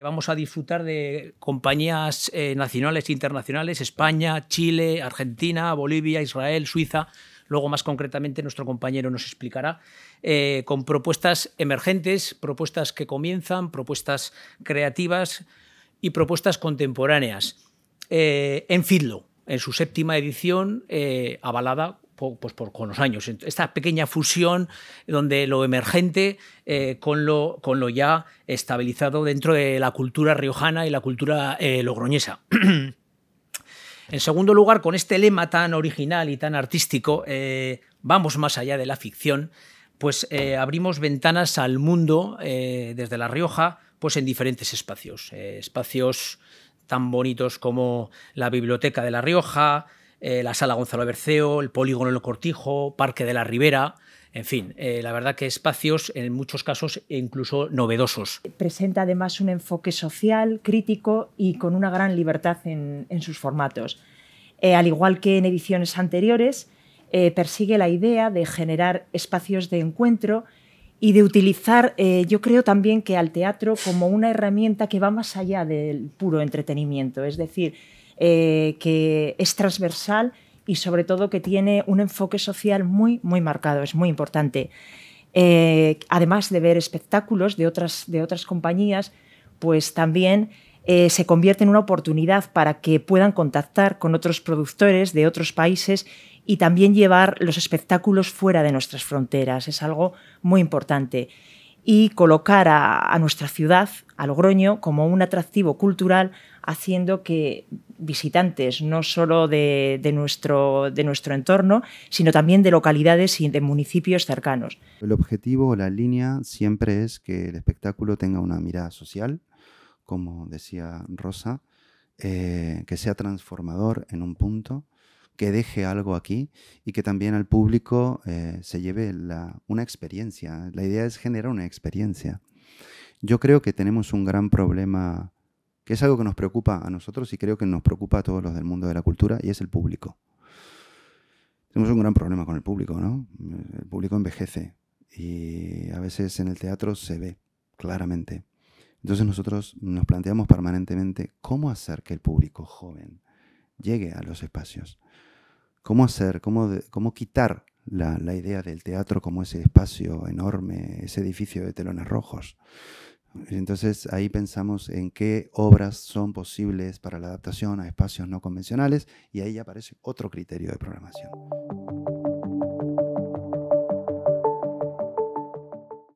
Vamos a disfrutar de compañías eh, nacionales e internacionales, España, Chile, Argentina, Bolivia, Israel, Suiza. Luego, más concretamente, nuestro compañero nos explicará, eh, con propuestas emergentes, propuestas que comienzan, propuestas creativas y propuestas contemporáneas. Eh, en Fidlo, en su séptima edición, avalada pues con los años. Esta pequeña fusión donde lo emergente eh, con, lo, con lo ya estabilizado dentro de la cultura riojana y la cultura eh, logroñesa. en segundo lugar, con este lema tan original y tan artístico, eh, vamos más allá de la ficción, pues abrimos ventanas al mundo desde La Rioja, pues en diferentes espacios. espacios tan bonitos como la Biblioteca de La Rioja, eh, la Sala Gonzalo Berceo, el Polígono El Cortijo, Parque de la Ribera. En fin, eh, la verdad que espacios en muchos casos incluso novedosos. Presenta además un enfoque social, crítico y con una gran libertad en, sus formatos. Eh, al igual que en ediciones anteriores, persigue la idea de generar espacios de encuentro y de utilizar, yo creo también que al teatro como una herramienta que va más allá del puro entretenimiento. Es decir, eh, que es transversal y sobre todo que tiene un enfoque social muy, muy marcado, es muy importante. Eh, además de ver espectáculos de otras, de otras compañías, pues también eh, se convierte en una oportunidad para que puedan contactar con otros productores de otros países y también llevar los espectáculos fuera de nuestras fronteras. Es algo muy importante. Y colocar a, a nuestra ciudad, a Logroño, como un atractivo cultural, haciendo que visitantes, no solo de, nuestro, de nuestro entorno, sino también de localidades y de municipios cercanos. El objetivo o la línea siempre es que el espectáculo tenga una mirada social, como decía Rosa, eh, que sea transformador en un punto, que deje algo aquí y que también al público eh, se lleve una experiencia. La idea es generar una experiencia. Yo creo que tenemos un gran problema que es algo que nos preocupa a nosotros y creo que nos preocupa a todos los del mundo de la cultura, y es el público. Tenemos un gran problema con el público, ¿no? El público envejece y a veces en el teatro se ve claramente. Entonces nosotros nos planteamos permanentemente cómo hacer que el público joven llegue a los espacios. Cómo hacer, cómo, cómo quitar la, la, idea del teatro como ese espacio enorme, ese edificio de telones rojos, entonces ahí pensamos en qué obras son posibles para la adaptación a espacios no convencionales y ahí aparece otro criterio de programación.